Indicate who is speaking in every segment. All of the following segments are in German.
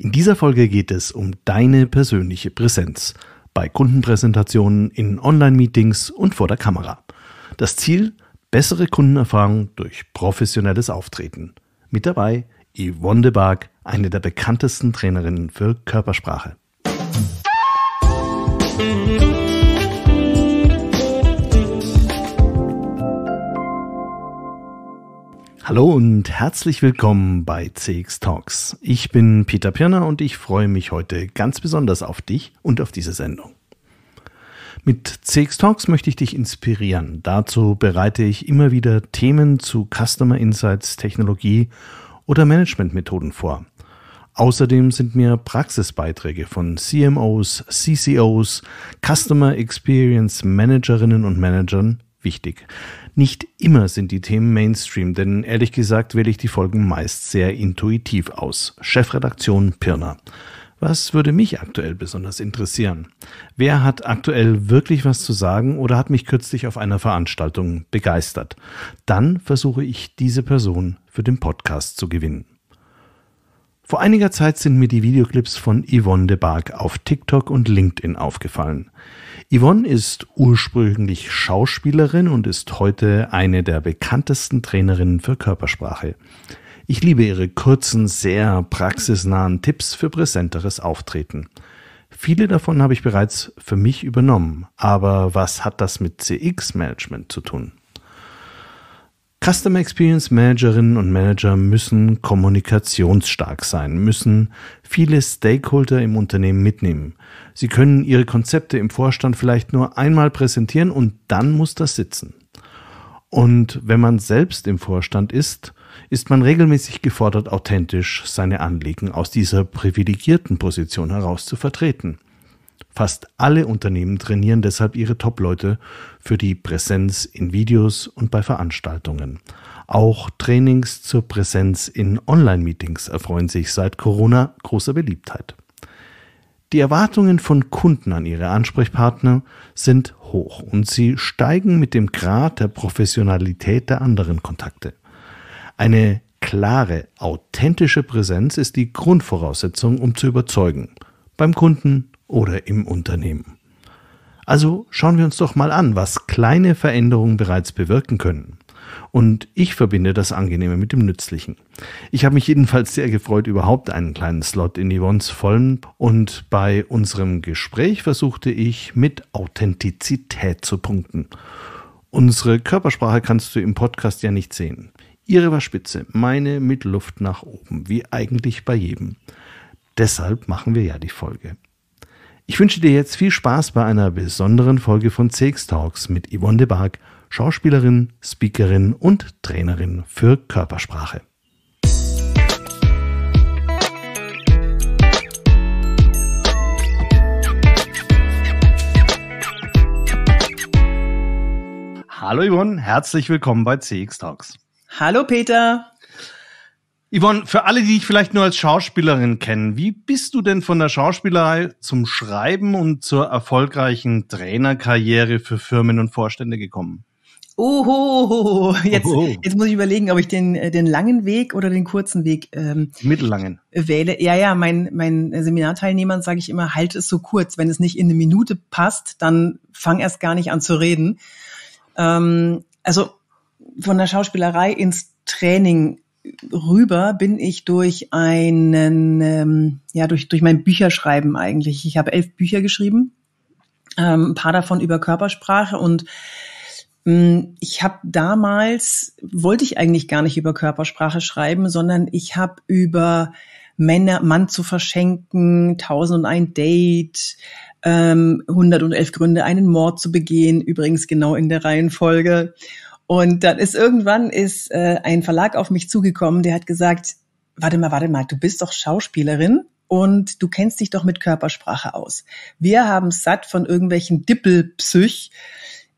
Speaker 1: In dieser Folge geht es um deine persönliche Präsenz bei Kundenpräsentationen, in Online-Meetings und vor der Kamera. Das Ziel, bessere Kundenerfahrung durch professionelles Auftreten. Mit dabei Yvonne de Barg, eine der bekanntesten Trainerinnen für Körpersprache. Musik Hallo und herzlich willkommen bei CX Talks. Ich bin Peter Pirner und ich freue mich heute ganz besonders auf dich und auf diese Sendung. Mit CX Talks möchte ich dich inspirieren. Dazu bereite ich immer wieder Themen zu Customer Insights, Technologie oder Managementmethoden vor. Außerdem sind mir Praxisbeiträge von CMOs, CCOs, Customer Experience Managerinnen und Managern wichtig. Nicht immer sind die Themen Mainstream, denn ehrlich gesagt wähle ich die Folgen meist sehr intuitiv aus. Chefredaktion Pirna. Was würde mich aktuell besonders interessieren? Wer hat aktuell wirklich was zu sagen oder hat mich kürzlich auf einer Veranstaltung begeistert? Dann versuche ich, diese Person für den Podcast zu gewinnen. Vor einiger Zeit sind mir die Videoclips von Yvonne de Barg auf TikTok und LinkedIn aufgefallen. Yvonne ist ursprünglich Schauspielerin und ist heute eine der bekanntesten Trainerinnen für Körpersprache. Ich liebe ihre kurzen, sehr praxisnahen Tipps für präsenteres Auftreten. Viele davon habe ich bereits für mich übernommen. Aber was hat das mit CX-Management zu tun? Customer Experience Managerinnen und Manager müssen kommunikationsstark sein, müssen viele Stakeholder im Unternehmen mitnehmen. Sie können ihre Konzepte im Vorstand vielleicht nur einmal präsentieren und dann muss das sitzen. Und wenn man selbst im Vorstand ist, ist man regelmäßig gefordert, authentisch seine Anliegen aus dieser privilegierten Position heraus zu vertreten. Fast alle Unternehmen trainieren deshalb ihre Top-Leute für die Präsenz in Videos und bei Veranstaltungen. Auch Trainings zur Präsenz in Online-Meetings erfreuen sich seit Corona großer Beliebtheit. Die Erwartungen von Kunden an ihre Ansprechpartner sind hoch und sie steigen mit dem Grad der Professionalität der anderen Kontakte. Eine klare, authentische Präsenz ist die Grundvoraussetzung, um zu überzeugen. Beim Kunden oder im Unternehmen. Also schauen wir uns doch mal an, was kleine Veränderungen bereits bewirken können. Und ich verbinde das Angenehme mit dem Nützlichen. Ich habe mich jedenfalls sehr gefreut, überhaupt einen kleinen Slot in Yvonne's Vollen und bei unserem Gespräch versuchte ich mit Authentizität zu punkten. Unsere Körpersprache kannst du im Podcast ja nicht sehen. Ihre war spitze, meine mit Luft nach oben, wie eigentlich bei jedem. Deshalb machen wir ja die Folge. Ich wünsche dir jetzt viel Spaß bei einer besonderen Folge von CX Talks mit Yvonne de Barg, Schauspielerin, Speakerin und Trainerin für Körpersprache. Hallo Yvonne, herzlich willkommen bei CX Talks. Hallo Peter. Yvonne, für alle, die dich vielleicht nur als Schauspielerin kennen, wie bist du denn von der Schauspielerei zum Schreiben und zur erfolgreichen Trainerkarriere für Firmen und Vorstände gekommen?
Speaker 2: Oho, jetzt, Oho. jetzt muss ich überlegen, ob ich den, äh, den langen Weg oder den kurzen Weg ähm, mittellangen wähle. Ja, ja, mein, mein Seminarteilnehmern sage ich immer, halt es so kurz. Wenn es nicht in eine Minute passt, dann fang erst gar nicht an zu reden. Ähm, also von der Schauspielerei ins Training rüber bin ich durch einen, ähm, ja, durch, durch mein Bücherschreiben eigentlich. Ich habe elf Bücher geschrieben, ähm, ein paar davon über Körpersprache und mm, ich habe damals, wollte ich eigentlich gar nicht über Körpersprache schreiben, sondern ich habe über Männer, Mann zu verschenken, 1001 Date, ähm, 111 Gründe, einen Mord zu begehen, übrigens genau in der Reihenfolge und dann ist irgendwann ist äh, ein Verlag auf mich zugekommen, der hat gesagt, warte mal, warte mal, du bist doch Schauspielerin und du kennst dich doch mit Körpersprache aus. Wir haben satt von irgendwelchen Dippelpsych,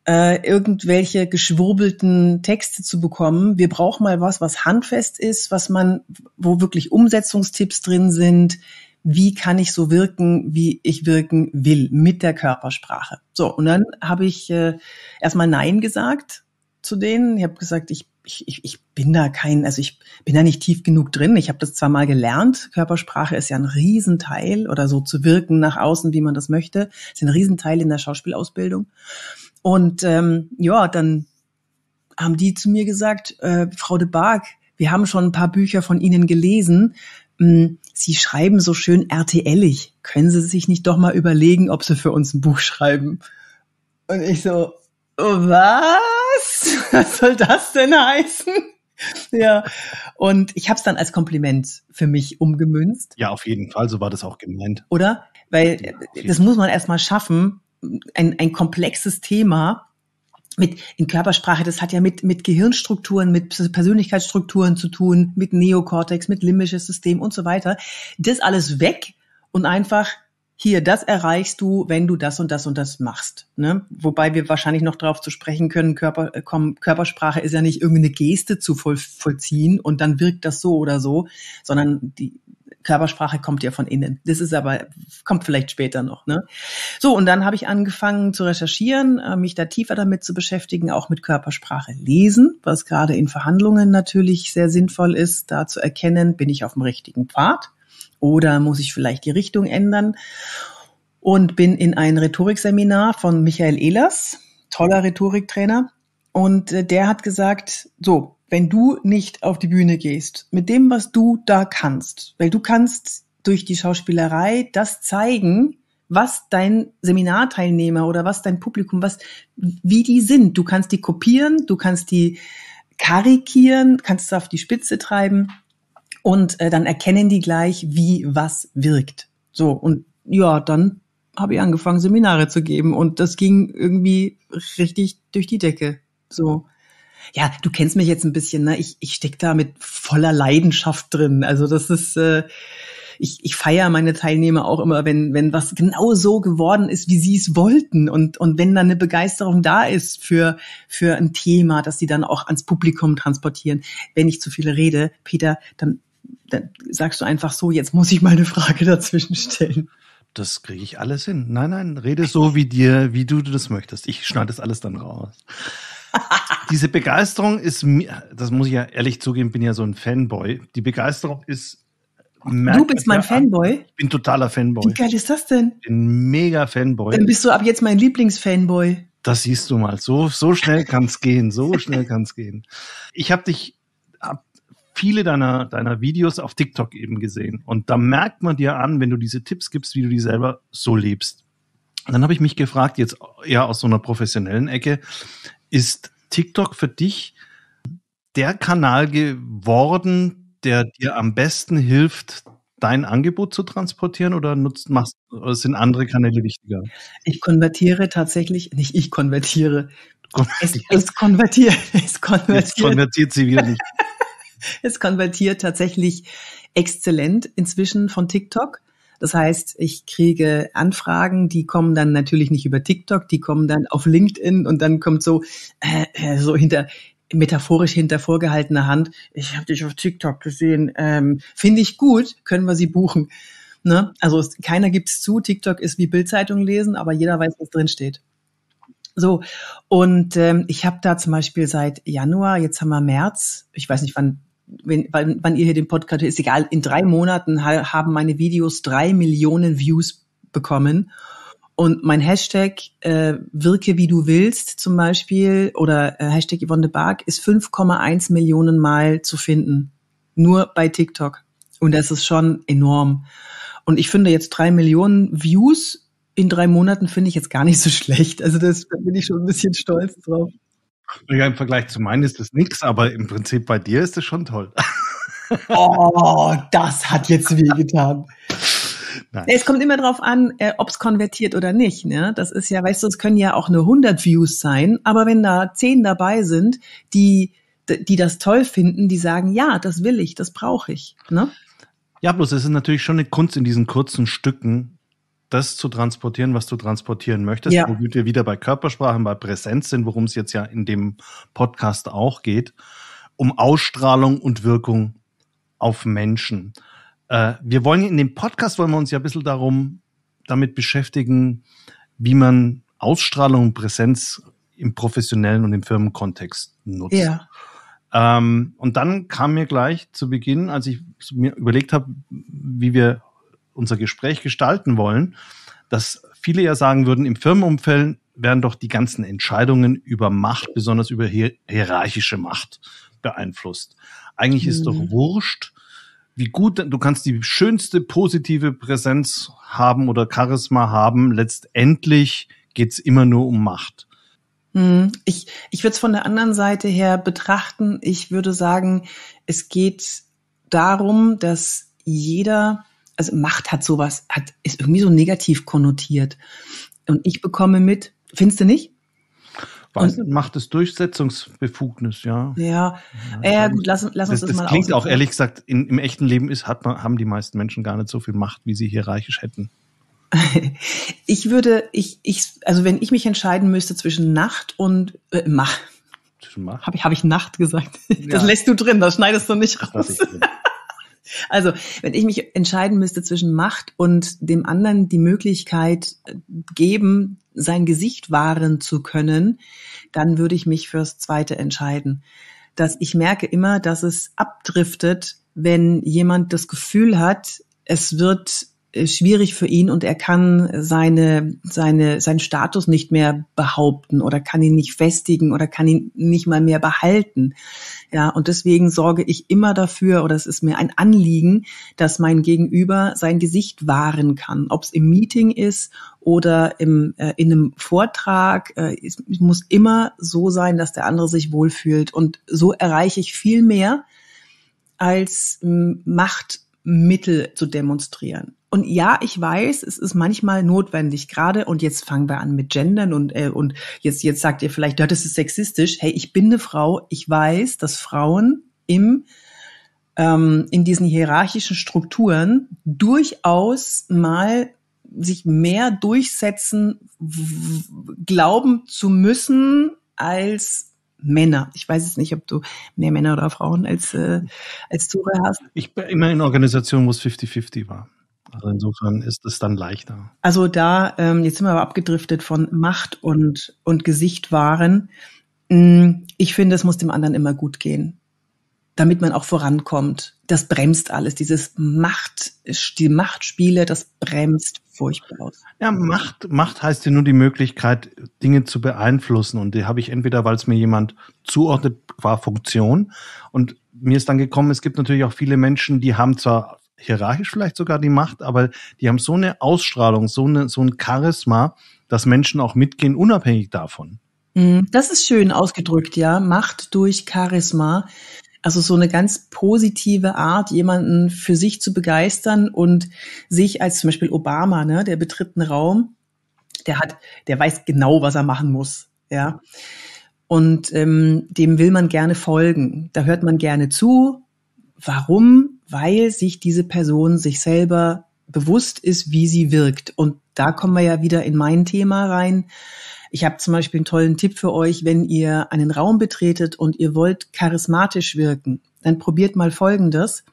Speaker 2: äh, irgendwelche geschwurbelten Texte zu bekommen. Wir brauchen mal was, was handfest ist, was man, wo wirklich Umsetzungstipps drin sind. Wie kann ich so wirken, wie ich wirken will, mit der Körpersprache? So, und dann habe ich äh, erstmal Nein gesagt zu denen. Ich habe gesagt, ich, ich, ich bin da kein, also ich bin da nicht tief genug drin. Ich habe das zwar mal gelernt, Körpersprache ist ja ein Riesenteil oder so zu wirken nach außen, wie man das möchte, ist ein Riesenteil in der Schauspielausbildung. Und ähm, ja, dann haben die zu mir gesagt, äh, Frau de Barg, wir haben schon ein paar Bücher von Ihnen gelesen. Hm, Sie schreiben so schön RTL-ig. Können Sie sich nicht doch mal überlegen, ob Sie für uns ein Buch schreiben? Und ich so, oh, was? Was soll das denn heißen? Ja, und ich habe es dann als Kompliment für mich umgemünzt. Ja, auf jeden Fall, so war das auch gemeint. Oder? Weil ja, das muss man erstmal schaffen, ein, ein komplexes Thema mit in Körpersprache, das hat ja mit, mit Gehirnstrukturen, mit Persönlichkeitsstrukturen zu tun, mit Neokortex, mit limbisches System und so weiter. Das alles weg und einfach hier, das erreichst du, wenn du das und das und das machst. Ne? Wobei wir wahrscheinlich noch darauf zu sprechen können, Körper, äh, komm, Körpersprache ist ja nicht irgendeine Geste zu voll, vollziehen und dann wirkt das so oder so, sondern die Körpersprache kommt ja von innen. Das ist aber, kommt vielleicht später noch. Ne? So, und dann habe ich angefangen zu recherchieren, äh, mich da tiefer damit zu beschäftigen, auch mit Körpersprache lesen, was gerade in Verhandlungen natürlich sehr sinnvoll ist, da zu erkennen, bin ich auf dem richtigen Pfad oder muss ich vielleicht die Richtung ändern? Und bin in ein Rhetorikseminar von Michael Ehlers, toller Rhetoriktrainer. Und äh, der hat gesagt, so, wenn du nicht auf die Bühne gehst, mit dem, was du da kannst, weil du kannst durch die Schauspielerei das zeigen, was dein Seminarteilnehmer oder was dein Publikum, was, wie die sind. Du kannst die kopieren, du kannst die karikieren, kannst es auf die Spitze treiben. Und äh, dann erkennen die gleich, wie was wirkt. So, und ja, dann habe ich angefangen, Seminare zu geben. Und das ging irgendwie richtig durch die Decke. So. Ja, du kennst mich jetzt ein bisschen, ne? Ich, ich stecke da mit voller Leidenschaft drin. Also das ist, äh, ich, ich feiere meine Teilnehmer auch immer, wenn, wenn was genau so geworden ist, wie sie es wollten. Und, und wenn dann eine Begeisterung da ist für, für ein Thema, dass sie dann auch ans Publikum transportieren. Wenn ich zu viel rede, Peter, dann dann sagst du einfach so, jetzt muss ich mal eine Frage dazwischen stellen.
Speaker 1: Das kriege ich alles hin. Nein, nein, rede so wie dir, wie du das möchtest. Ich schneide das alles dann raus. Diese Begeisterung ist mir, das muss ich ja ehrlich zugeben, bin ja so ein Fanboy. Die Begeisterung ist Du bist mein Fanboy? Ich bin totaler Fanboy. Wie
Speaker 2: geil ist das denn?
Speaker 1: Ich bin mega Fanboy. Dann bist
Speaker 2: du ab jetzt mein Lieblingsfanboy.
Speaker 1: Das siehst du mal. So, so schnell es gehen. So schnell kann es gehen. Ich habe dich viele deiner, deiner Videos auf TikTok eben gesehen. Und da merkt man dir an, wenn du diese Tipps gibst, wie du die selber so lebst. Und dann habe ich mich gefragt, jetzt eher aus so einer professionellen Ecke, ist TikTok für dich der Kanal geworden, der dir am besten hilft, dein Angebot zu transportieren oder nutzt, machst, oder sind andere Kanäle wichtiger? Ich konvertiere tatsächlich,
Speaker 2: nicht ich konvertiere. Es, es konvertiert. Es konvertiert. Jetzt
Speaker 1: konvertiert sie wieder nicht.
Speaker 2: es konvertiert tatsächlich exzellent inzwischen von TikTok. Das heißt, ich kriege Anfragen, die kommen dann natürlich nicht über TikTok, die kommen dann auf LinkedIn und dann kommt so äh, äh so hinter metaphorisch hinter vorgehaltener Hand, ich habe dich auf TikTok gesehen, ähm, finde ich gut, können wir sie buchen. Ne? Also es, keiner es zu, TikTok ist wie Bildzeitung lesen, aber jeder weiß, was drin steht. So, und ähm, ich habe da zum Beispiel seit Januar, jetzt haben wir März, ich weiß nicht, wann wenn, wann, wann ihr hier den Podcast, ist egal, in drei Monaten haben meine Videos drei Millionen Views bekommen. Und mein Hashtag äh, wirke wie du willst zum Beispiel oder äh, Hashtag Yvonne de Barg ist 5,1 Millionen Mal zu finden. Nur bei TikTok. Und das ist schon enorm. Und ich finde jetzt drei Millionen Views in drei Monaten finde ich jetzt gar nicht so schlecht. Also das, da bin ich schon ein bisschen stolz drauf.
Speaker 1: Ja, im Vergleich zu meinen ist das nichts, aber im Prinzip bei dir ist es schon toll.
Speaker 2: oh, das hat jetzt wehgetan. Nein. Es kommt immer darauf an, äh, ob es konvertiert oder nicht. Ne? Das ist ja, weißt du, es können ja auch nur 100 Views sein, aber wenn da 10 dabei sind, die, die das toll finden, die sagen, ja, das will ich, das brauche ich. Ne?
Speaker 1: Ja, bloß es ist natürlich schon eine Kunst in diesen kurzen Stücken, das zu transportieren, was du transportieren möchtest, ja. womit wir wieder bei Körpersprachen, bei Präsenz sind, worum es jetzt ja in dem Podcast auch geht, um Ausstrahlung und Wirkung auf Menschen. Äh, wir wollen in dem Podcast wollen wir uns ja ein bisschen darum damit beschäftigen, wie man Ausstrahlung und Präsenz im professionellen und im Firmenkontext nutzt. Ja. Ähm, und dann kam mir gleich zu Beginn, als ich mir überlegt habe, wie wir unser Gespräch gestalten wollen, dass viele ja sagen würden, im Firmenumfeld werden doch die ganzen Entscheidungen über Macht, besonders über hierarchische Macht beeinflusst. Eigentlich mhm. ist doch mhm. wurscht, wie gut, du kannst die schönste positive Präsenz haben oder Charisma haben. Letztendlich geht es immer nur um
Speaker 2: Macht. Mhm. Ich, ich würde es von der anderen Seite her betrachten. Ich würde sagen, es geht darum, dass jeder also Macht hat sowas, hat, ist irgendwie so negativ konnotiert. Und ich bekomme mit, findest du nicht? Weiß und, macht es Durchsetzungsbefugnis, ja. Ja, ja, ja also gut, lass, lass uns das, das, mal Das klingt auch ehrlich
Speaker 1: gesagt, in, im echten Leben ist, hat man, haben die meisten Menschen gar nicht so viel Macht, wie sie
Speaker 2: hierarchisch hätten. ich würde, ich, ich, also wenn ich mich entscheiden müsste zwischen Nacht und äh, Macht. Zwischen Macht? Habe ich, hab ich Nacht gesagt? Ja. Das lässt du drin, das schneidest du nicht raus. drin. Also, wenn ich mich entscheiden müsste zwischen Macht und dem anderen die Möglichkeit äh, geben, sein Gesicht wahren zu können, dann würde ich mich fürs Zweite entscheiden. Dass ich merke immer, dass es abdriftet, wenn jemand das Gefühl hat, es wird äh, schwierig für ihn und er kann seine, seine, seinen Status nicht mehr behaupten oder kann ihn nicht festigen oder kann ihn nicht mal mehr behalten. Ja, und deswegen sorge ich immer dafür oder es ist mir ein Anliegen, dass mein Gegenüber sein Gesicht wahren kann, ob es im Meeting ist oder im, äh, in einem Vortrag. Äh, es muss immer so sein, dass der andere sich wohlfühlt und so erreiche ich viel mehr als Macht Mittel zu demonstrieren. Und ja, ich weiß, es ist manchmal notwendig, gerade, und jetzt fangen wir an mit Gendern und, äh, und jetzt, jetzt sagt ihr vielleicht, ja, das ist sexistisch. Hey, ich bin eine Frau, ich weiß, dass Frauen im, ähm, in diesen hierarchischen Strukturen durchaus mal sich mehr durchsetzen, glauben zu müssen, als Männer. Ich weiß es nicht, ob du mehr Männer oder Frauen als, äh, als Zuhörer hast. Ich bin immer in Organisationen,
Speaker 1: wo es 50-50 war. Also insofern ist es dann leichter.
Speaker 2: Also da, ähm, jetzt sind wir aber abgedriftet von Macht und, und Gesicht wahren. Mm, ich finde, es muss dem anderen immer gut gehen, damit man auch vorankommt. Das bremst alles. Dieses Macht, die Machtspiele, das bremst furchtbar aus.
Speaker 1: Ja, Macht,
Speaker 2: Macht heißt ja nur die
Speaker 1: Möglichkeit, Dinge zu beeinflussen. Und die habe ich entweder, weil es mir jemand zuordnet, qua Funktion. Und mir ist dann gekommen, es gibt natürlich auch viele Menschen, die haben zwar hierarchisch vielleicht sogar die Macht, aber die haben so eine Ausstrahlung, so, eine, so ein Charisma, dass Menschen auch mitgehen, unabhängig
Speaker 2: davon. Mhm. Das ist schön ausgedrückt, ja. Macht durch Charisma. Also so eine ganz positive Art, jemanden für sich zu begeistern und sich als zum Beispiel Obama, ne, der betritt einen Raum, der hat, der weiß genau, was er machen muss, ja. Und ähm, dem will man gerne folgen. Da hört man gerne zu. Warum? Weil sich diese Person sich selber bewusst ist, wie sie wirkt. Und da kommen wir ja wieder in mein Thema rein. Ich habe zum Beispiel einen tollen Tipp für euch, wenn ihr einen Raum betretet und ihr wollt charismatisch wirken, dann probiert mal Folgendes.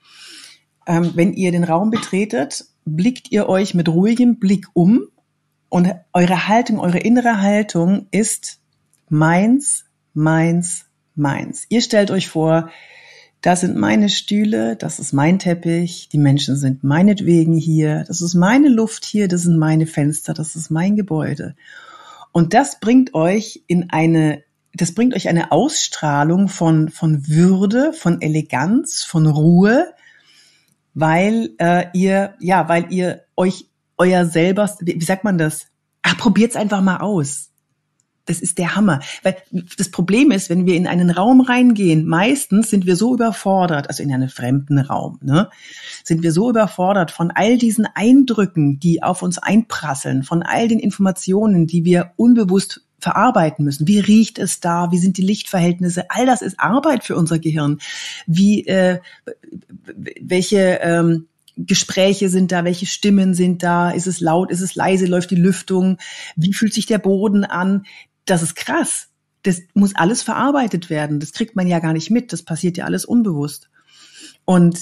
Speaker 2: Ähm, wenn ihr den Raum betretet, blickt ihr euch mit ruhigem Blick um und eure Haltung, eure innere Haltung ist meins, meins, meins. Ihr stellt euch vor, das sind meine Stühle, das ist mein Teppich, die Menschen sind meinetwegen hier, das ist meine Luft hier, das sind meine Fenster, das ist mein Gebäude. Und das bringt euch in eine, das bringt euch eine Ausstrahlung von, von Würde, von Eleganz, von Ruhe, weil äh, ihr, ja, weil ihr euch euer selber, wie sagt man das? Ach, probiert's einfach mal aus das ist der Hammer. Weil das Problem ist, wenn wir in einen Raum reingehen, meistens sind wir so überfordert, also in einen fremden Raum, ne, sind wir so überfordert von all diesen Eindrücken, die auf uns einprasseln, von all den Informationen, die wir unbewusst verarbeiten müssen. Wie riecht es da? Wie sind die Lichtverhältnisse? All das ist Arbeit für unser Gehirn. Wie äh, welche ähm, Gespräche sind da, welche Stimmen sind da, ist es laut, ist es leise, läuft die Lüftung, wie fühlt sich der Boden an? das ist krass. Das muss alles verarbeitet werden. Das kriegt man ja gar nicht mit. Das passiert ja alles unbewusst. Und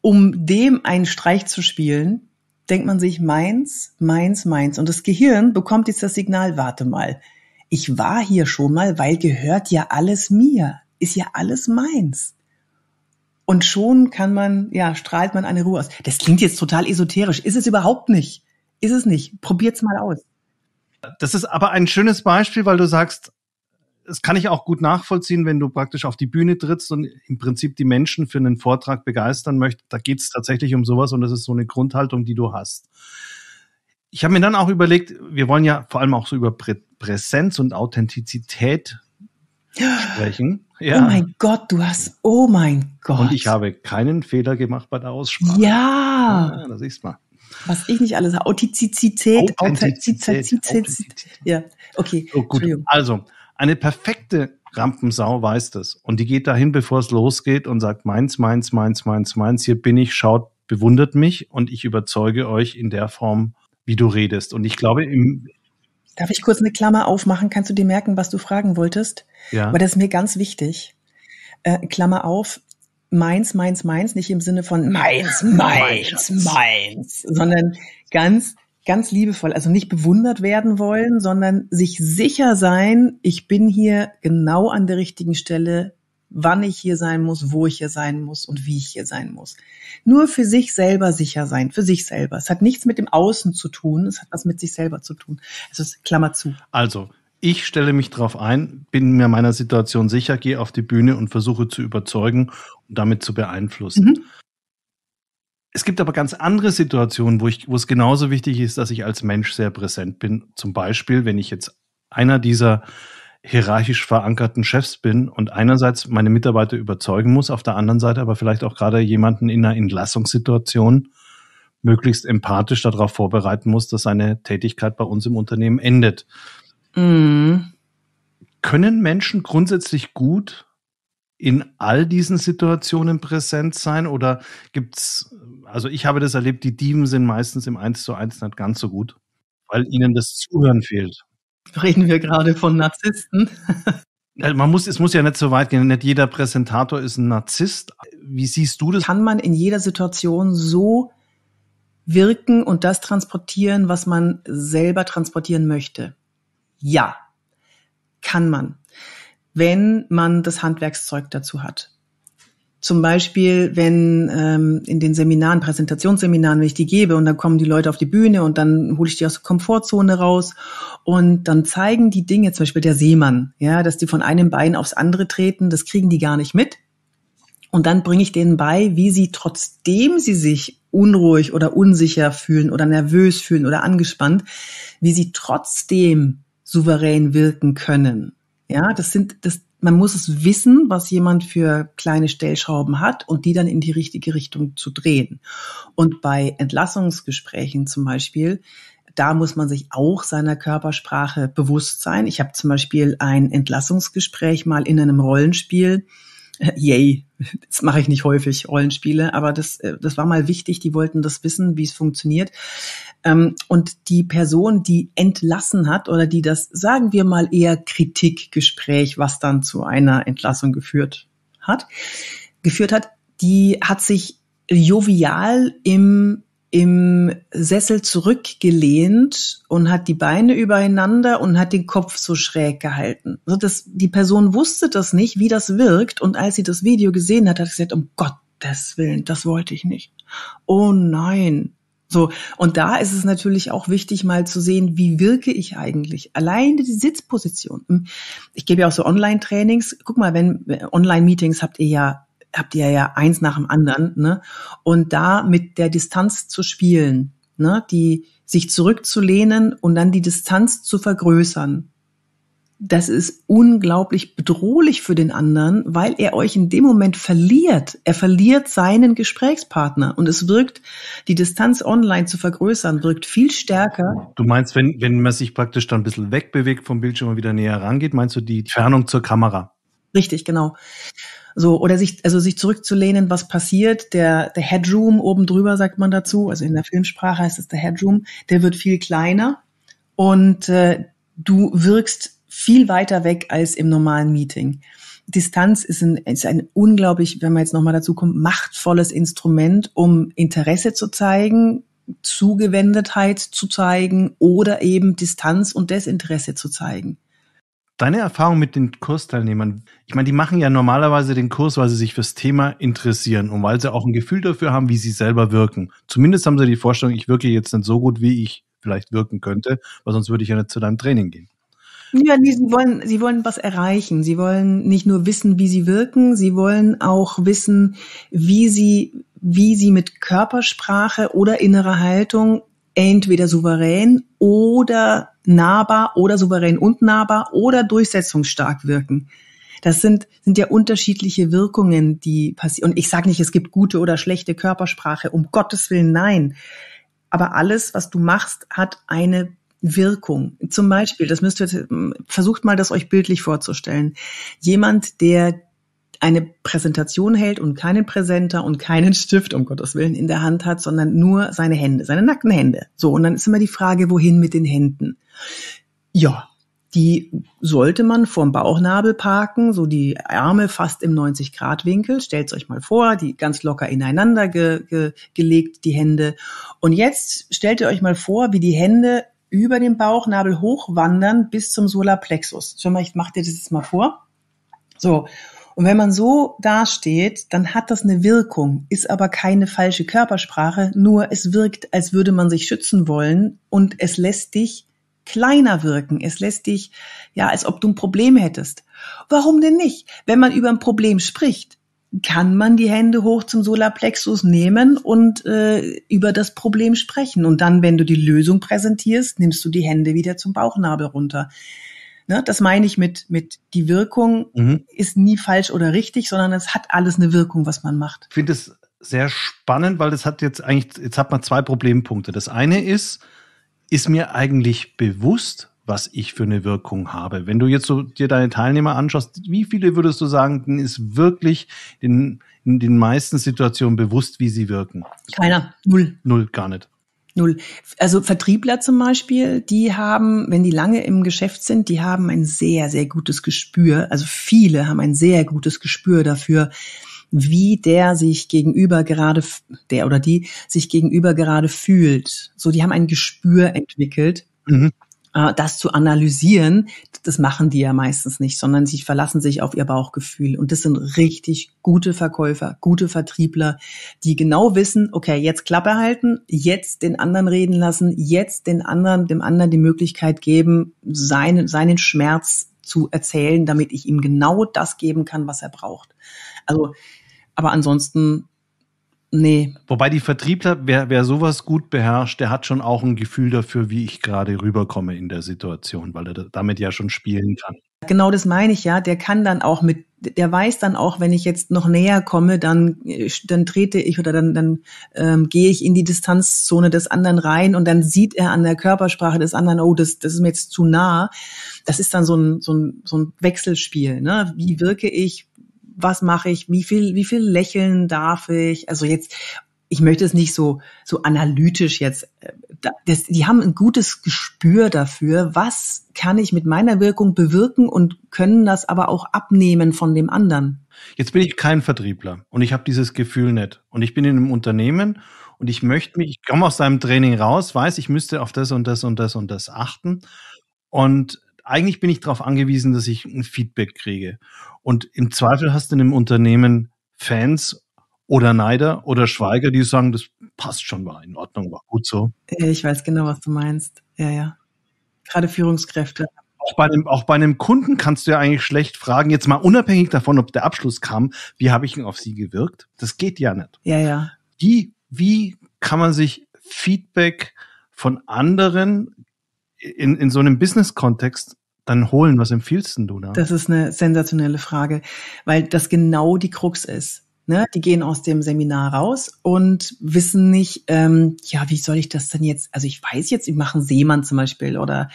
Speaker 2: um dem einen Streich zu spielen, denkt man sich meins, meins, meins. Und das Gehirn bekommt jetzt das Signal, warte mal, ich war hier schon mal, weil gehört ja alles mir, ist ja alles meins. Und schon kann man, ja, strahlt man eine Ruhe aus. Das klingt jetzt total esoterisch. Ist es überhaupt nicht. Ist es nicht. Probiert's mal aus. Das ist aber ein schönes Beispiel, weil du
Speaker 1: sagst, das kann ich auch gut nachvollziehen, wenn du praktisch auf die Bühne trittst und im Prinzip die Menschen für einen Vortrag begeistern möchtest. Da geht es tatsächlich um sowas und das ist so eine Grundhaltung, die du hast. Ich habe mir dann auch überlegt, wir wollen ja vor allem auch so über Prä Präsenz und Authentizität sprechen. Oh ja. Oh mein
Speaker 2: Gott, du hast, oh mein
Speaker 1: Gott. Und ich habe keinen Fehler gemacht bei der Aussprache.
Speaker 2: Ja. ja das ist mal was ich nicht alles habe. Authentizität, Authentizität, Ja, okay. So, oh, gut.
Speaker 1: Also, eine perfekte Rampensau weiß das. Und die geht dahin, bevor es losgeht und sagt, meins, meins, meins, meins, meins, hier bin ich, schaut, bewundert mich und ich überzeuge euch in der Form, wie du redest. Und ich glaube, im,
Speaker 2: Darf ich kurz eine Klammer aufmachen? Kannst du dir merken, was du fragen wolltest? Ja. Aber das ist mir ganz wichtig. Äh, Klammer auf, meins, meins, meins, nicht im Sinne von meins, meins, meins, sondern ganz, ganz liebevoll, also nicht bewundert werden wollen, sondern sich sicher sein, ich bin hier genau an der richtigen Stelle, wann ich hier sein muss, wo ich hier sein muss und wie ich hier sein muss. Nur für sich selber sicher sein, für sich selber. Es hat nichts mit dem Außen zu tun, es hat was mit sich selber zu tun. Es ist Klammer zu. Also ich stelle
Speaker 1: mich darauf ein, bin mir meiner Situation sicher, gehe auf die Bühne und versuche zu überzeugen und damit zu beeinflussen. Mhm. Es gibt aber ganz andere Situationen, wo, ich, wo es genauso wichtig ist, dass ich als Mensch sehr präsent bin. Zum Beispiel, wenn ich jetzt einer dieser hierarchisch verankerten Chefs bin und einerseits meine Mitarbeiter überzeugen muss, auf der anderen Seite aber vielleicht auch gerade jemanden in einer Entlassungssituation möglichst empathisch darauf vorbereiten muss, dass seine Tätigkeit bei uns im Unternehmen endet. Mhm. Können Menschen grundsätzlich gut in all diesen Situationen präsent sein oder gibt's, also ich habe das erlebt, die Dieben sind meistens im 1 zu 1 nicht ganz so gut, weil ihnen das Zuhören fehlt. Reden wir gerade von Narzissten? Also man muss, es muss ja nicht so weit gehen. Nicht jeder Präsentator ist ein Narzisst.
Speaker 2: Wie siehst du das? Kann man in jeder Situation so wirken und das transportieren, was man selber transportieren möchte? Ja, kann man, wenn man das Handwerkszeug dazu hat. Zum Beispiel, wenn ähm, in den Seminaren, Präsentationsseminaren, wenn ich die gebe und dann kommen die Leute auf die Bühne und dann hole ich die aus der Komfortzone raus und dann zeigen die Dinge, zum Beispiel der Seemann, ja, dass die von einem Bein aufs andere treten, das kriegen die gar nicht mit. Und dann bringe ich denen bei, wie sie trotzdem sie sich unruhig oder unsicher fühlen oder nervös fühlen oder angespannt, wie sie trotzdem souverän wirken können. Ja, das sind, das, man muss es wissen, was jemand für kleine Stellschrauben hat und die dann in die richtige Richtung zu drehen. Und bei Entlassungsgesprächen zum Beispiel, da muss man sich auch seiner Körpersprache bewusst sein. Ich habe zum Beispiel ein Entlassungsgespräch mal in einem Rollenspiel yay, das mache ich nicht häufig, Rollenspiele, aber das, äh, das war mal wichtig, die wollten das wissen, wie es funktioniert. Ähm, und die Person, die entlassen hat oder die das, sagen wir mal, eher Kritikgespräch, was dann zu einer Entlassung geführt hat, geführt hat, die hat sich jovial im im Sessel zurückgelehnt und hat die Beine übereinander und hat den Kopf so schräg gehalten. Also dass die Person wusste das nicht, wie das wirkt. Und als sie das Video gesehen hat, hat sie gesagt, um Gottes Willen, das wollte ich nicht. Oh nein. So. Und da ist es natürlich auch wichtig, mal zu sehen, wie wirke ich eigentlich? Alleine die Sitzposition. Hm, ich gebe ja auch so Online-Trainings. Guck mal, wenn Online-Meetings habt ihr ja habt ihr ja eins nach dem anderen, ne? Und da mit der Distanz zu spielen, ne? Die sich zurückzulehnen und dann die Distanz zu vergrößern. Das ist unglaublich bedrohlich für den anderen, weil er euch in dem Moment verliert. Er verliert seinen Gesprächspartner und es wirkt, die Distanz online zu vergrößern, wirkt viel stärker.
Speaker 1: Du meinst, wenn, wenn man sich praktisch dann ein bisschen wegbewegt vom Bildschirm und wieder näher rangeht, meinst du die Entfernung zur Kamera?
Speaker 2: Richtig, genau. So, oder sich, also sich zurückzulehnen, was passiert. Der, der Headroom oben drüber, sagt man dazu, also in der Filmsprache heißt es der Headroom, der wird viel kleiner und äh, du wirkst viel weiter weg als im normalen Meeting. Distanz ist ein, ist ein unglaublich, wenn man jetzt nochmal dazu kommt, machtvolles Instrument, um Interesse zu zeigen, Zugewendetheit zu zeigen oder eben Distanz und Desinteresse zu zeigen.
Speaker 1: Deine Erfahrung mit den Kursteilnehmern, ich meine, die machen ja normalerweise den Kurs, weil sie sich fürs Thema interessieren und weil sie auch ein Gefühl dafür haben, wie sie selber wirken. Zumindest haben sie die Vorstellung, ich wirke jetzt nicht so gut, wie ich vielleicht wirken könnte, weil sonst würde ich ja nicht zu deinem Training gehen.
Speaker 2: Ja, nee, sie wollen, sie wollen was erreichen. Sie wollen nicht nur wissen, wie sie wirken, sie wollen auch wissen, wie sie, wie sie mit Körpersprache oder innerer Haltung entweder souverän oder nahbar oder souverän und nahbar oder durchsetzungsstark wirken. Das sind, sind ja unterschiedliche Wirkungen, die passieren. Und ich sage nicht, es gibt gute oder schlechte Körpersprache. Um Gottes Willen, nein. Aber alles, was du machst, hat eine Wirkung. Zum Beispiel, das müsst ihr, versucht mal, das euch bildlich vorzustellen. Jemand, der eine Präsentation hält und keinen Präsenter und keinen Stift, um Gottes Willen, in der Hand hat, sondern nur seine Hände, seine nackten Hände. So, und dann ist immer die Frage, wohin mit den Händen? Ja, die sollte man vorm Bauchnabel parken, so die Arme fast im 90-Grad-Winkel. Stellt euch mal vor, die ganz locker ineinander ge ge gelegt, die Hände. Und jetzt stellt ihr euch mal vor, wie die Hände über den Bauchnabel hochwandern bis zum Solarplexus. Schau mal, ich mach dir das jetzt mal vor. So, und wenn man so dasteht, dann hat das eine Wirkung, ist aber keine falsche Körpersprache, nur es wirkt, als würde man sich schützen wollen und es lässt dich kleiner wirken. Es lässt dich, ja, als ob du ein Problem hättest. Warum denn nicht? Wenn man über ein Problem spricht, kann man die Hände hoch zum Solarplexus nehmen und äh, über das Problem sprechen. Und dann, wenn du die Lösung präsentierst, nimmst du die Hände wieder zum Bauchnabel runter. Ne, das meine ich mit, mit die Wirkung mhm. ist nie falsch oder richtig, sondern es hat alles eine Wirkung, was man macht.
Speaker 1: Ich finde es sehr spannend, weil das hat jetzt eigentlich, jetzt hat man zwei Problempunkte. Das eine ist, ist mir eigentlich bewusst, was ich für eine Wirkung habe. Wenn du jetzt so dir deine Teilnehmer anschaust, wie viele würdest du sagen, ist wirklich in, in den meisten Situationen bewusst, wie sie wirken?
Speaker 2: Keiner, null.
Speaker 1: Null, gar nicht.
Speaker 2: Null. Also Vertriebler zum Beispiel, die haben, wenn die lange im Geschäft sind, die haben ein sehr, sehr gutes Gespür. Also viele haben ein sehr gutes Gespür dafür, wie der sich gegenüber gerade, der oder die sich gegenüber gerade fühlt. So, die haben ein Gespür entwickelt. Mhm. Äh, das zu analysieren, das machen die ja meistens nicht, sondern sie verlassen sich auf ihr Bauchgefühl. Und das sind richtig gute Verkäufer, gute Vertriebler, die genau wissen, okay, jetzt Klappe halten, jetzt den anderen reden lassen, jetzt den anderen, dem anderen die Möglichkeit geben, seinen, seinen Schmerz zu erzählen, damit ich ihm genau das geben kann, was er braucht. Also, aber ansonsten Nee.
Speaker 1: Wobei die Vertriebler, wer, wer sowas gut beherrscht, der hat schon auch ein Gefühl dafür, wie ich gerade rüberkomme in der Situation, weil er damit ja schon spielen kann.
Speaker 2: Genau das meine ich ja. Der kann dann auch mit, der weiß dann auch, wenn ich jetzt noch näher komme, dann, äh, dann trete ich oder dann, dann ähm, gehe ich in die Distanzzone des anderen rein und dann sieht er an der Körpersprache des anderen, oh, das, das ist mir jetzt zu nah. Das ist dann so ein, so ein, so ein Wechselspiel. Ne? Wie wirke ich? was mache ich, wie viel, wie viel lächeln darf ich? Also jetzt, ich möchte es nicht so, so analytisch jetzt. Äh, das, die haben ein gutes Gespür dafür, was kann ich mit meiner Wirkung bewirken und können das aber auch abnehmen von dem anderen.
Speaker 1: Jetzt bin ich kein Vertriebler und ich habe dieses Gefühl nicht. Und ich bin in einem Unternehmen und ich möchte mich, ich komme aus seinem Training raus, weiß, ich müsste auf das und das und das und das achten. Und eigentlich bin ich darauf angewiesen, dass ich ein Feedback kriege. Und im Zweifel hast du in einem Unternehmen Fans oder Neider oder Schweiger, die sagen, das passt schon, war in Ordnung, war gut so.
Speaker 2: Äh, ich weiß genau, was du meinst. Ja, ja. Gerade Führungskräfte. Auch bei, einem, auch bei einem Kunden
Speaker 1: kannst du ja eigentlich schlecht fragen, jetzt mal unabhängig davon, ob der Abschluss kam, wie habe ich denn auf sie gewirkt? Das geht ja nicht. Ja, ja. Wie, wie kann man sich Feedback von anderen in, in so einem Business-Kontext dann holen? Was empfiehlst du da? Das ist
Speaker 2: eine sensationelle Frage, weil das genau die Krux ist. Ne? Die gehen aus dem Seminar raus und wissen nicht, ähm, ja, wie soll ich das denn jetzt? Also ich weiß jetzt, ich mache einen Seemann zum Beispiel oder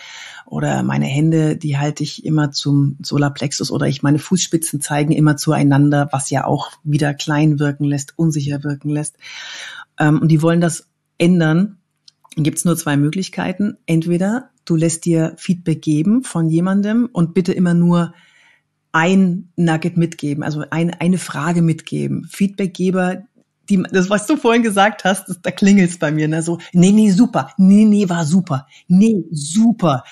Speaker 2: oder meine Hände, die halte ich immer zum Solarplexus oder ich meine Fußspitzen zeigen immer zueinander, was ja auch wieder klein wirken lässt, unsicher wirken lässt. Ähm, und die wollen das ändern gibt es nur zwei Möglichkeiten. Entweder du lässt dir Feedback geben von jemandem und bitte immer nur ein Nugget mitgeben, also ein, eine Frage mitgeben. Feedbackgeber, die, das, was du vorhin gesagt hast, das, da klingelt's bei mir, ne? So, nee, nee, super, nee, nee, war super, nee, super.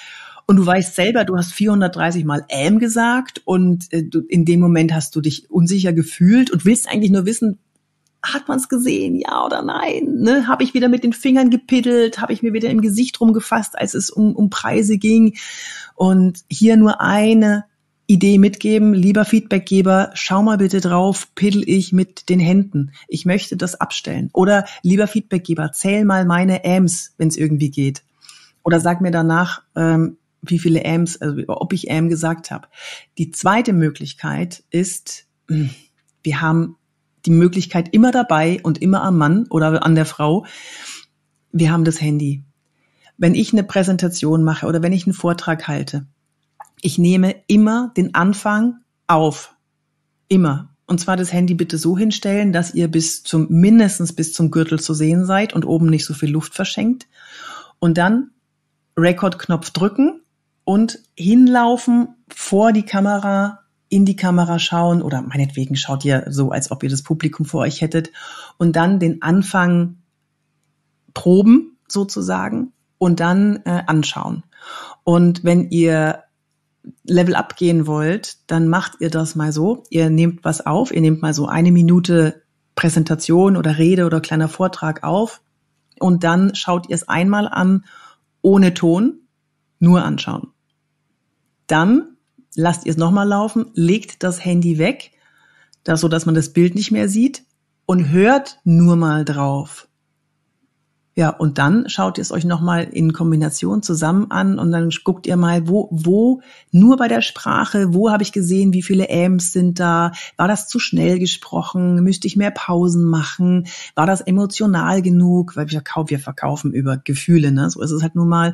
Speaker 2: Und du weißt selber, du hast 430 Mal ähm gesagt und äh, du, in dem Moment hast du dich unsicher gefühlt und willst eigentlich nur wissen, hat man es gesehen, ja oder nein? Ne? Habe ich wieder mit den Fingern gepiddelt? Habe ich mir wieder im Gesicht rumgefasst, als es um, um Preise ging? Und hier nur eine Idee mitgeben, lieber Feedbackgeber, schau mal bitte drauf, piddel ich mit den Händen. Ich möchte das abstellen. Oder lieber Feedbackgeber, zähl mal meine Ams, wenn es irgendwie geht. Oder sag mir danach, ähm, wie viele Ams, also ob ich Am gesagt habe. Die zweite Möglichkeit ist, hm, wir haben die Möglichkeit immer dabei und immer am Mann oder an der Frau. Wir haben das Handy. Wenn ich eine Präsentation mache oder wenn ich einen Vortrag halte, ich nehme immer den Anfang auf. Immer. Und zwar das Handy bitte so hinstellen, dass ihr bis zum, mindestens bis zum Gürtel zu sehen seid und oben nicht so viel Luft verschenkt. Und dann Rekordknopf drücken und hinlaufen vor die Kamera, in die Kamera schauen oder meinetwegen schaut ihr so, als ob ihr das Publikum vor euch hättet und dann den Anfang proben sozusagen und dann äh, anschauen. Und wenn ihr Level up gehen wollt, dann macht ihr das mal so. Ihr nehmt was auf, ihr nehmt mal so eine Minute Präsentation oder Rede oder kleiner Vortrag auf und dann schaut ihr es einmal an ohne Ton, nur anschauen. Dann lasst ihr es nochmal laufen, legt das Handy weg, das, so dass man das Bild nicht mehr sieht und hört nur mal drauf. Ja, und dann schaut ihr es euch nochmal in Kombination zusammen an und dann guckt ihr mal, wo, wo, nur bei der Sprache, wo habe ich gesehen, wie viele Ams sind da, war das zu schnell gesprochen, müsste ich mehr Pausen machen, war das emotional genug, weil wir, verkaufen, wir verkaufen über Gefühle, ne? so ist es halt nun mal.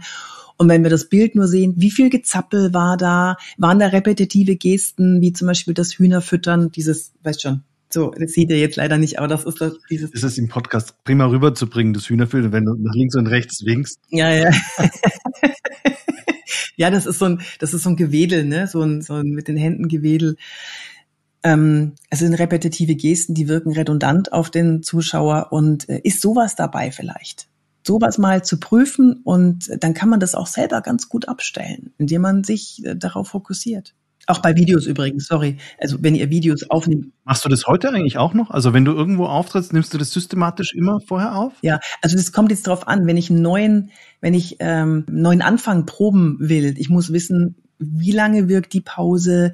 Speaker 2: Und wenn wir das Bild nur sehen, wie viel Gezappel war da, waren da repetitive Gesten, wie zum Beispiel das Hühnerfüttern, dieses, weißt schon, so, das sieht ihr jetzt leider
Speaker 1: nicht, aber das ist das, dieses. Ist es im Podcast prima rüberzubringen, das Hühnerfüttern, wenn du nach links und rechts winkst?
Speaker 2: Ja, ja. ja, das ist so ein, das ist so ein Gewedel, ne, so ein, so ein mit den Händen Gewedel. Ähm, es sind repetitive Gesten, die wirken redundant auf den Zuschauer und äh, ist sowas dabei vielleicht? sowas mal zu prüfen und dann kann man das auch selber ganz gut abstellen, indem man sich äh, darauf fokussiert. Auch bei Videos übrigens, sorry. Also wenn ihr Videos aufnehmt. Machst du das heute eigentlich auch noch? Also wenn du irgendwo auftrittst, nimmst du das systematisch immer vorher auf? Ja, also das kommt jetzt drauf an, wenn ich einen neuen, wenn ich ähm, neuen Anfang proben will, ich muss wissen, wie lange wirkt die Pause,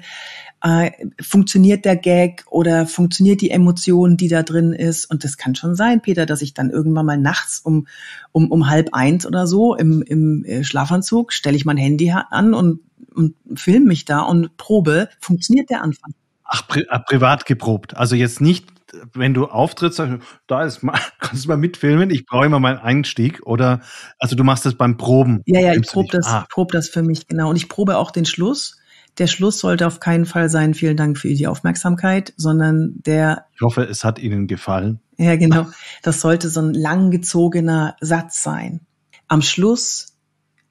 Speaker 2: äh, funktioniert der Gag oder funktioniert die Emotion, die da drin ist. Und das kann schon sein, Peter, dass ich dann irgendwann mal nachts um, um, um halb eins oder so im, im äh, Schlafanzug stelle ich mein Handy an und, und film mich da und probe, funktioniert der Anfang.
Speaker 1: Ach, pri äh, privat geprobt. Also jetzt nicht wenn du auftrittst, sagst du, da ist mal, kannst du mal mitfilmen, ich brauche immer meinen Einstieg oder also du machst das beim Proben.
Speaker 2: Ja, ja, ich probe das, ah. prob das für mich, genau. Und ich probe auch den Schluss. Der Schluss sollte auf keinen Fall sein, vielen Dank für die Aufmerksamkeit, sondern der. Ich hoffe, es hat Ihnen gefallen. Ja, genau. Das sollte so ein langgezogener Satz sein. Am Schluss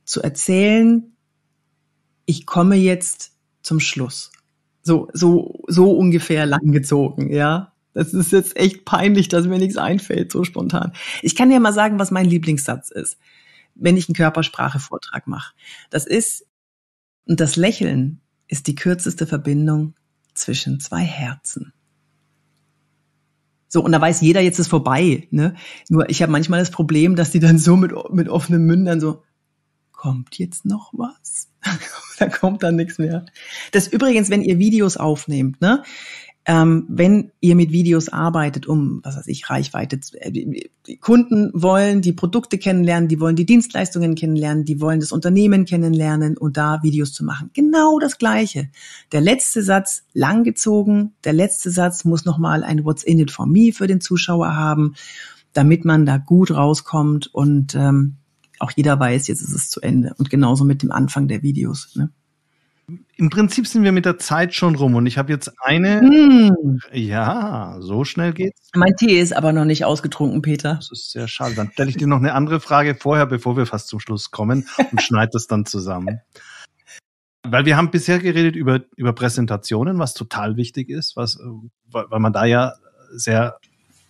Speaker 2: zu erzählen, ich komme jetzt zum Schluss. So, so, so ungefähr langgezogen, ja. Das ist jetzt echt peinlich, dass mir nichts einfällt, so spontan. Ich kann dir mal sagen, was mein Lieblingssatz ist, wenn ich einen Körpersprache-Vortrag mache. Das ist, und das Lächeln ist die kürzeste Verbindung zwischen zwei Herzen. So, und da weiß jeder, jetzt ist vorbei. Ne? Nur ich habe manchmal das Problem, dass die dann so mit, mit offenen Mündern so, kommt jetzt noch was? da kommt dann nichts mehr. Das übrigens, wenn ihr Videos aufnehmt, ne? Ähm, wenn ihr mit Videos arbeitet, um, was weiß ich, Reichweite, äh, die Kunden wollen die Produkte kennenlernen, die wollen die Dienstleistungen kennenlernen, die wollen das Unternehmen kennenlernen und da Videos zu machen. Genau das Gleiche. Der letzte Satz langgezogen, der letzte Satz muss nochmal ein What's in it for me für den Zuschauer haben, damit man da gut rauskommt und ähm, auch jeder weiß, jetzt ist es zu Ende. Und genauso mit dem Anfang der Videos. Ne? Im
Speaker 1: Prinzip sind wir mit der Zeit schon rum und ich habe jetzt eine. Mm. Ja, so schnell geht's.
Speaker 2: Mein Tee ist aber noch nicht ausgetrunken, Peter. Das
Speaker 1: ist sehr schade. Dann stelle ich dir noch eine andere Frage vorher, bevor wir fast zum Schluss kommen und schneide das dann zusammen. Weil wir haben bisher geredet über, über Präsentationen, was total wichtig ist, was, weil man da ja sehr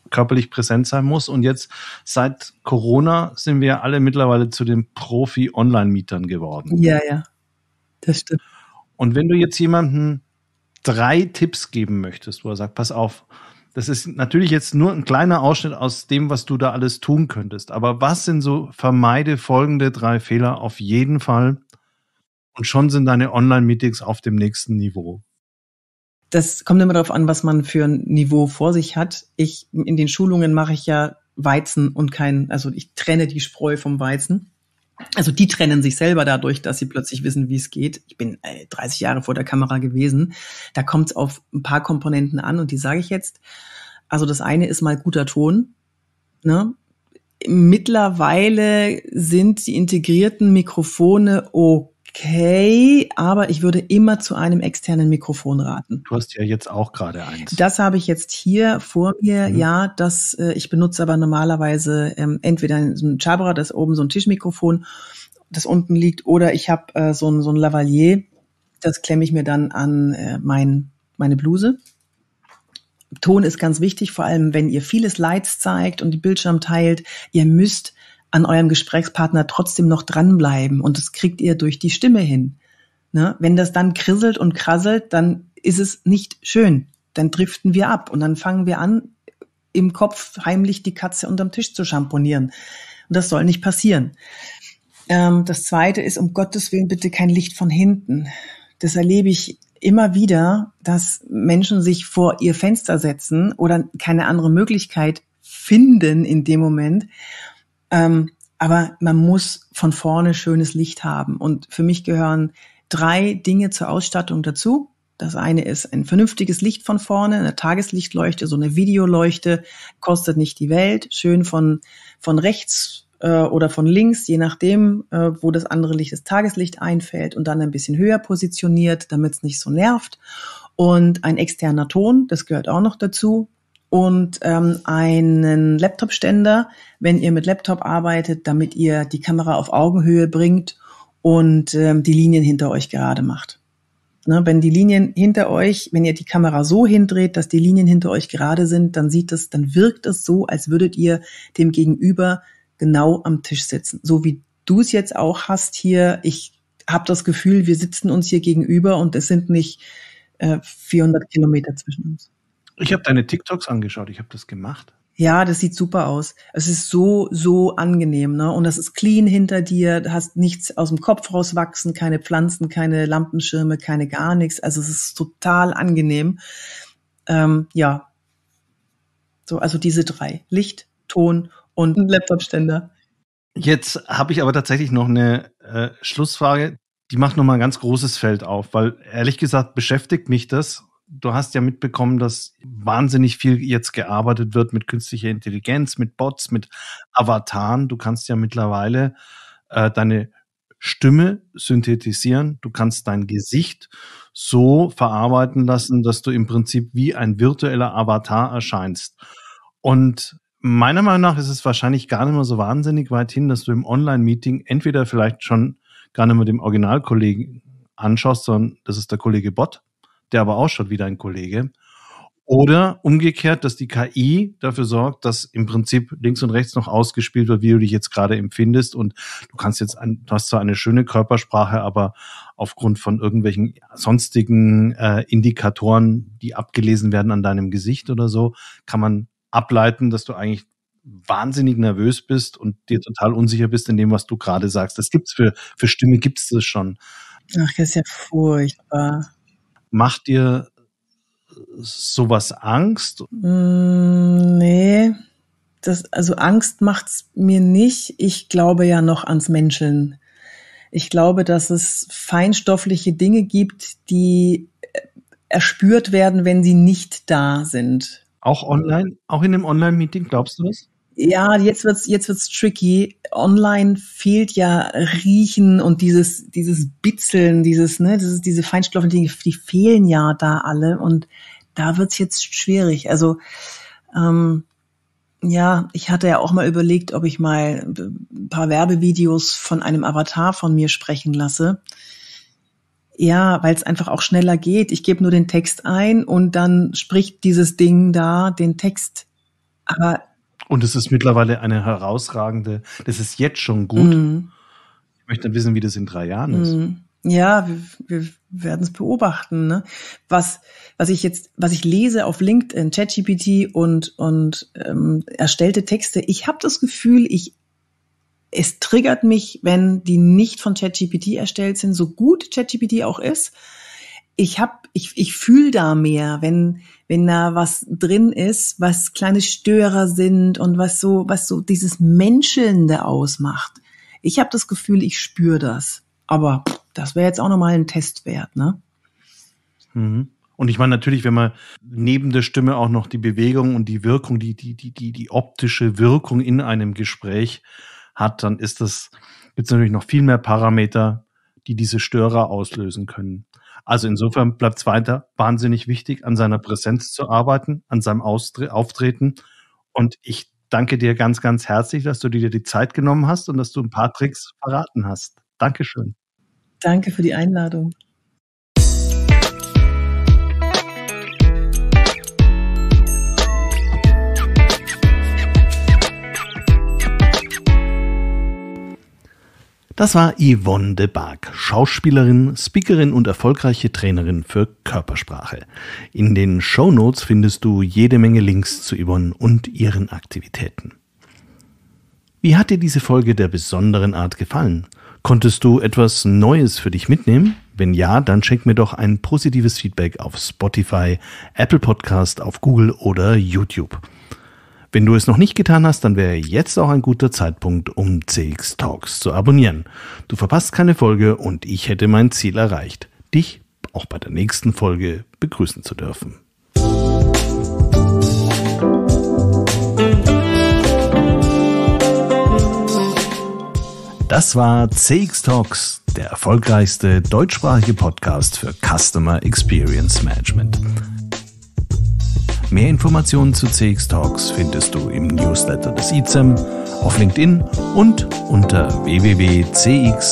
Speaker 1: körperlich präsent sein muss. Und jetzt seit Corona sind wir alle mittlerweile zu den Profi-Online-Mietern geworden. Ja, ja. Das stimmt. Und wenn du jetzt jemandem drei Tipps geben möchtest, wo er sagt, pass auf, das ist natürlich jetzt nur ein kleiner Ausschnitt aus dem, was du da alles tun könntest. Aber was sind so, vermeide folgende drei Fehler auf jeden Fall. Und schon sind deine Online-Meetings auf dem nächsten
Speaker 2: Niveau. Das kommt immer darauf an, was man für ein Niveau vor sich hat. Ich, in den Schulungen mache ich ja Weizen und kein, also ich trenne die Spreu vom Weizen. Also die trennen sich selber dadurch, dass sie plötzlich wissen, wie es geht. Ich bin äh, 30 Jahre vor der Kamera gewesen. Da kommt es auf ein paar Komponenten an und die sage ich jetzt. Also das eine ist mal guter Ton. Ne? Mittlerweile sind die integrierten Mikrofone, okay okay, aber ich würde immer zu einem externen Mikrofon raten.
Speaker 1: Du hast ja jetzt auch gerade eins.
Speaker 2: Das habe ich jetzt hier vor mir, mhm. ja. Das, äh, ich benutze aber normalerweise ähm, entweder so ein Chabra, das ist oben so ein Tischmikrofon, das unten liegt, oder ich habe äh, so, ein, so ein Lavalier, das klemme ich mir dann an äh, mein, meine Bluse. Ton ist ganz wichtig, vor allem wenn ihr viele Slides zeigt und die Bildschirm teilt. Ihr müsst an eurem Gesprächspartner trotzdem noch dranbleiben und das kriegt ihr durch die Stimme hin. Ne? Wenn das dann krisselt und krasselt, dann ist es nicht schön. Dann driften wir ab und dann fangen wir an, im Kopf heimlich die Katze unterm Tisch zu schamponieren. Und das soll nicht passieren. Ähm, das zweite ist, um Gottes Willen bitte kein Licht von hinten. Das erlebe ich immer wieder, dass Menschen sich vor ihr Fenster setzen oder keine andere Möglichkeit finden in dem Moment ähm, aber man muss von vorne schönes Licht haben. Und für mich gehören drei Dinge zur Ausstattung dazu. Das eine ist ein vernünftiges Licht von vorne, eine Tageslichtleuchte, so eine Videoleuchte, kostet nicht die Welt, schön von, von rechts äh, oder von links, je nachdem, äh, wo das andere Licht, das Tageslicht einfällt und dann ein bisschen höher positioniert, damit es nicht so nervt. Und ein externer Ton, das gehört auch noch dazu, und ähm, einen Laptop-Ständer, wenn ihr mit Laptop arbeitet, damit ihr die Kamera auf Augenhöhe bringt und ähm, die Linien hinter euch gerade macht. Ne, wenn die Linien hinter euch, wenn ihr die Kamera so hindreht, dass die Linien hinter euch gerade sind, dann sieht es, dann wirkt es so, als würdet ihr dem Gegenüber genau am Tisch sitzen. So wie du es jetzt auch hast hier. Ich habe das Gefühl, wir sitzen uns hier gegenüber und es sind nicht äh, 400 Kilometer zwischen uns.
Speaker 1: Ich habe deine TikToks angeschaut, ich habe das gemacht.
Speaker 2: Ja, das sieht super aus. Es ist so, so angenehm, ne? Und das ist clean hinter dir, du hast nichts aus dem Kopf rauswachsen, keine Pflanzen, keine Lampenschirme, keine gar nichts. Also es ist total angenehm. Ähm, ja. So, also diese drei. Licht, Ton und Laptop-Ständer.
Speaker 1: Jetzt habe ich aber tatsächlich noch eine äh, Schlussfrage. Die macht nochmal ein ganz großes Feld auf, weil ehrlich gesagt beschäftigt mich das du hast ja mitbekommen, dass wahnsinnig viel jetzt gearbeitet wird mit künstlicher Intelligenz, mit Bots, mit Avataren. Du kannst ja mittlerweile äh, deine Stimme synthetisieren. Du kannst dein Gesicht so verarbeiten lassen, dass du im Prinzip wie ein virtueller Avatar erscheinst. Und meiner Meinung nach ist es wahrscheinlich gar nicht mehr so wahnsinnig weit hin, dass du im Online-Meeting entweder vielleicht schon gar nicht mehr dem Originalkollegen anschaust, sondern das ist der Kollege Bot der aber auch schon wieder ein Kollege. Oder umgekehrt, dass die KI dafür sorgt, dass im Prinzip links und rechts noch ausgespielt wird, wie du dich jetzt gerade empfindest. Und du kannst jetzt, ein, du hast zwar eine schöne Körpersprache, aber aufgrund von irgendwelchen sonstigen äh, Indikatoren, die abgelesen werden an deinem Gesicht oder so, kann man ableiten, dass du eigentlich wahnsinnig nervös bist und dir total unsicher bist in dem, was du gerade sagst. Das gibt's für, für Stimme gibt's das schon.
Speaker 2: Ach, das ist ja furchtbar.
Speaker 1: Macht dir äh, sowas Angst?
Speaker 2: Mm, nee. Das, also Angst macht es mir nicht. Ich glaube ja noch ans Menschen. Ich glaube, dass es feinstoffliche Dinge gibt, die äh, erspürt werden, wenn sie nicht da sind. Auch online, auch in dem Online-Meeting, glaubst du das? Ja, jetzt wird's jetzt wird's tricky. Online fehlt ja Riechen und dieses dieses Bitzeln, dieses ne, das ist diese feinstofflichen Dinge, die fehlen ja da alle und da wird's jetzt schwierig. Also ähm, ja, ich hatte ja auch mal überlegt, ob ich mal ein paar Werbevideos von einem Avatar von mir sprechen lasse. Ja, weil es einfach auch schneller geht. Ich gebe nur den Text ein und dann spricht dieses Ding da den Text. Aber
Speaker 1: und es ist mittlerweile eine herausragende, das ist jetzt schon gut. Mhm. Ich möchte wissen, wie das in drei Jahren ist.
Speaker 2: Mhm. Ja, wir, wir werden es beobachten. Ne? Was, was ich jetzt, was ich lese auf LinkedIn, ChatGPT und und ähm, erstellte Texte, ich habe das Gefühl, ich es triggert mich, wenn die nicht von ChatGPT erstellt sind, so gut ChatGPT auch ist ich habe, ich, ich fühle da mehr, wenn, wenn da was drin ist, was kleine Störer sind und was so, was so dieses Menschelnde ausmacht. Ich habe das Gefühl, ich spüre das. Aber das wäre jetzt auch nochmal ein Test wert, ne?
Speaker 1: Mhm. Und ich meine natürlich, wenn man neben der Stimme auch noch die Bewegung und die Wirkung, die, die, die, die, die optische Wirkung in einem Gespräch hat, dann ist das, gibt natürlich noch viel mehr Parameter, die diese Störer auslösen können. Also insofern bleibt es weiter wahnsinnig wichtig, an seiner Präsenz zu arbeiten, an seinem Austre Auftreten. Und ich danke dir ganz, ganz herzlich, dass du dir die Zeit genommen hast und dass du ein paar Tricks verraten hast. Dankeschön.
Speaker 2: Danke für die Einladung.
Speaker 1: Das war Yvonne de Barg, Schauspielerin, Speakerin und erfolgreiche Trainerin für Körpersprache. In den Show Notes findest du jede Menge Links zu Yvonne und ihren Aktivitäten. Wie hat dir diese Folge der besonderen Art gefallen? Konntest du etwas Neues für dich mitnehmen? Wenn ja, dann schenk mir doch ein positives Feedback auf Spotify, Apple Podcast, auf Google oder YouTube. Wenn du es noch nicht getan hast, dann wäre jetzt auch ein guter Zeitpunkt, um CX Talks zu abonnieren. Du verpasst keine Folge und ich hätte mein Ziel erreicht, dich auch bei der nächsten Folge begrüßen zu dürfen. Das war CX Talks, der erfolgreichste deutschsprachige Podcast für Customer Experience Management. Mehr Informationen zu CX Talks findest du im Newsletter des ICEM, auf LinkedIn und unter www.cx-talks.com.